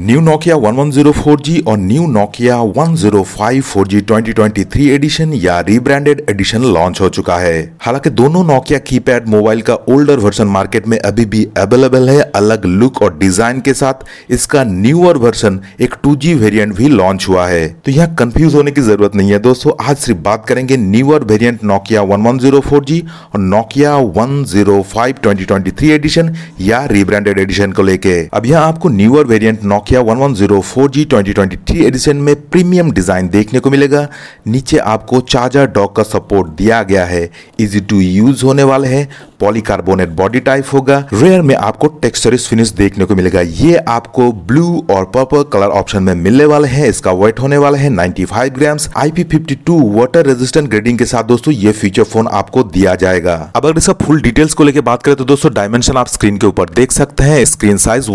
new Nokia 1104G और new Nokia 1054G 2023 edition या rebranded edition launch हो चुका है हालांकि दोनों नोकिया कीपैड मोबाइल का ओल्डर वर्जन मार्केट में अभी भी अवेलेबल है अलग लुक और डिजाइन के साथ इसका न्यूअर वर्जन एक 2G वेरिएंट भी लॉन्च हुआ है तो यहाँ कंफ्यूज होने की जरूरत नहीं है दोस्तों आज सिर्फ बात करेंगे न्यूअर वेरियंट नोकिया वन और नोकिया वन जीरो एडिशन या रीब्रांडेड एडिशन को लेके अब यहाँ आपको newer variant Nokia Nokia 1104G 2023 edition में प्रीमियम डिज़ाइन देखने को मिलेगा नीचे आपको चार्जर डॉक का सपोर्ट दिया गया है इजी टू यूज होने वाले हैं पॉलीकार्बोनेट बॉडी टाइप होगा रेयर में आपको टेक्सचरिस फिनिश देखने को मिलेगा ये आपको ब्लू और पर्पल कलर ऑप्शन में मिलने वाले हैं इसका वेट होने वाला है 95 grams IP52 water resistant grading के साथ दोस्तों ये फीचर फोन आपको दिया जाएगा अब अगर इसका फुल डिटेल्स को लेकर बात करें तो दोस्तों डायमेंशन आप स्क्रीन के ऊपर देख सकते हैं स्क्रीन साइज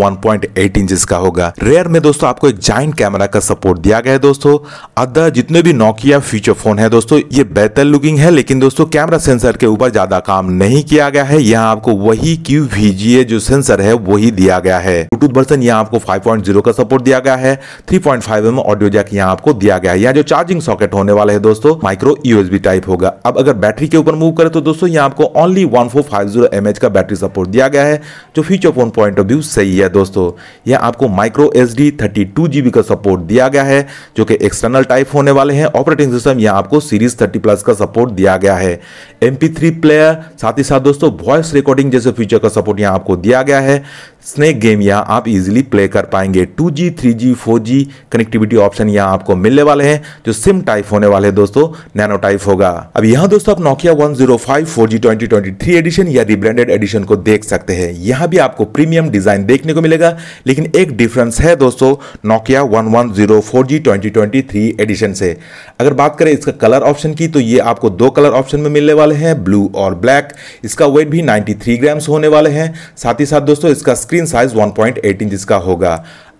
एट इंच का होगा रेयर में दोस्तों आपको एक जॉइंट कैमरा का सपोर्ट दिया गया है दोस्तों अदर जितने भी नोकिया फीचर फोन है दोस्तों ये बेहतर लुकिंग है लेकिन दोस्तों कैमरा सेंसर के ऊपर ज्यादा काम नहीं किया गया है यहाँ आपको वही क्यू वीजीए जो सेंसर है वही दिया गया है ब्लूटूथ वर्सन यहाँ आपको फाइव का सपोर्ट दिया गया है थ्री पॉइंट ऑडियो जैक यहाँ आपको दिया गया है यहाँ जो चार्जिंग सॉकेट होने वाला है दोस्तों माइक्रो यूएसबी टाइप होगा अब अगर बैटरी के ऊपर मूव करे तो दोस्तों यहाँ आपको ओनली वन फोर का बैटरी सपोर्ट दिया गया है जो feature phone point of view सही है दोस्तों यह आपको micro micro S D thirty two G B का सपोर्ट दिया गया है जो कि एक्सटर्नल टाइप होने वाले हैं ऑपरेटिंग सिस्टम यहाँ आपको सीरीज थर्टी प्लस का सपोर्ट दिया गया है एम पी थ्री प्लेयर साथ ही साथ दोस्तों वॉइस रिकॉर्डिंग जैसे फीचर का सपोर्ट यहाँ आपको दिया गया है स्नैक गेम यहाँ आप इजीली प्ले कर पाएंगे 2G, 3G, 4G connectivity option यहाँ आपको मिलने वाले हैं जो सिम टाइप होने वाले हैं दोस्तों नैनो टाइप होगा अब यहाँ दोस्तों आप नोकिया 105 4G 2023 एडिशन या रिब्रांडेड एडिशन को देख सकते हैं यहाँ भी आपको प्रीमियम डिजाइन देखने को मिलेगा लेकिन एक डिफरेंस है दोस्तों नोकिया 110 4G 2023 एडिशन से अगर बात करें इसका कलर ऑप्शन की तो ये आपको दो कलर ऑप्शन में मिलने वाले हैं ब्लू और ब्लैक इसका वेट भी नाइन्टी ग्राम्स होने वाले हैं साथ ही साथ दोस्तों इसका स्क्रीन साइज 1.8 पॉइंट इंच का होगा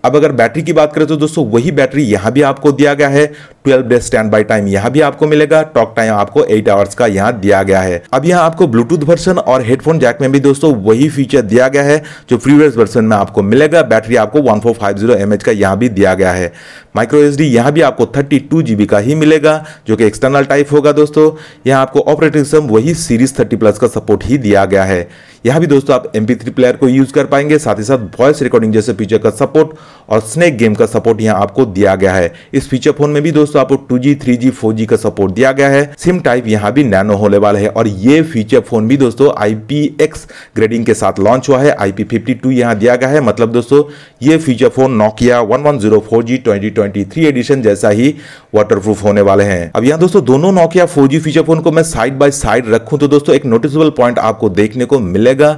अब अगर बैटरी की बात करें तो दोस्तों वही बैटरी यहां भी आपको दिया गया है twelve days standby time यहाँ भी आपको मिलेगा टॉक टाइम आपको एट आवर्स का यहाँ दिया गया है अब यहाँ आपको ब्लूटूथ वर्सन और हेडफोन जैक में भी दोस्तों वही फीचर दिया गया है जो प्रीवियस वर्सन में आपको मिलेगा बैटरी आपको one four five zero M H का यहाँ भी दिया गया है माइक्रो एच डी यहाँ भी आपको थर्टी टू जी बी का ही मिलेगा जो कि एक्सटर्नल टाइप होगा दोस्तों यहाँ आपको ऑपरेटिंग सिस्टम वही सीरीज थर्टी प्लस का सपोर्ट ही दिया गया है यहाँ भी दोस्तों आप एम थ्री प्लेयर को यूज कर पाएंगे साथ ही साथ वॉइस रिकॉर्डिंग जैसे फीचर का सपोर्ट और स्नेक गेम का सपोर्ट यहाँ आपको दिया गया है इस फीचर फोन में भी दोस्तों दोस्तों आपको two G three G four G का सपोर्ट दिया गया है सिम टाइप यहाँ भी नैनो होने वाला है और ये फीचर फोन भी दोस्तों आईपीएक्स ग्रेडिंग के साथ लॉन्च हुआ है आईपी फिफ्टी टू यहाँ दिया गया है मतलब दोस्तों ये feature phone Nokia one one zero four G twenty twenty three edition जैसा ही वाटरप्रूफ होने वाले हैं अब यहाँ दोस्तों दोनों Nokia four G feature phone को मैं साइड बाय साइड रखूँ तो दोस्तों एक नोटिसबल पॉइंट आपको देखने को मिलेगा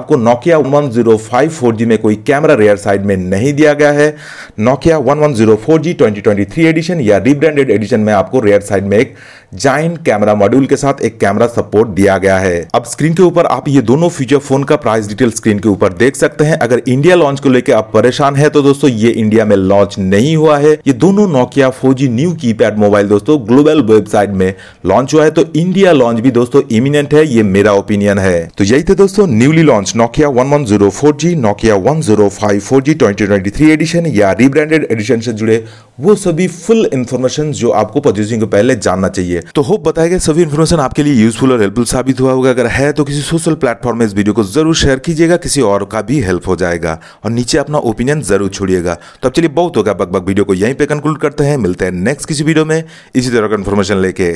आपको Nokia one zero five four G में कोई कैमरा रेयर साइड में नहीं दिया गया है Nokia one one zero four G twenty twenty three edition या रिब ब्रांडेड एडिशन में आपको रेयर साइड में एक जाइंट कैमरा मॉड्यूल के साथ एक कैमरा सपोर्ट दिया गया है अब स्क्रीन के ऊपर आप ये दोनों फीचर फोन का प्राइस डिटेल स्क्रीन के ऊपर देख सकते हैं अगर इंडिया लॉन्च को लेकर आप परेशान है तो दोस्तों ये इंडिया में लॉन्च नहीं हुआ है ये दोनों Nokia four G new keypad mobile दोस्तों ग्लोबल वेबसाइट में लॉन्च हुआ है तो इंडिया लॉन्च भी दोस्तों इमिनेंट है ये मेरा ओपिनियन है तो यही थे दोस्तों newly launch Nokia one one zero four G Nokia one zero five four G twenty twenty three edition या रिब्रांडेड एडिशन से जुड़े वो सभी फुल इन्फॉर्मेशन जो आपको परचेजिंग के पहले जानना चाहिए तो होप बताया गया सभी इन्फॉर्मेशन आपके लिए यूजफुल और हेल्पफुल साबित हुआ होगा अगर है तो किसी सोशल प्लेटफॉर्म में इस वीडियो को जरूर शेयर कीजिएगा किसी और का भी हेल्प हो जाएगा और नीचे अपना ओपिनियन जरूर छोड़िएगा तो अब चलिए बहुत होगा बकबक वीडियो को यहीं पर कंक्लूड करते हैं मिलते हैं नेक्स्ट किसी वीडियो में इसी तरह का इन्फॉर्मेशन लेके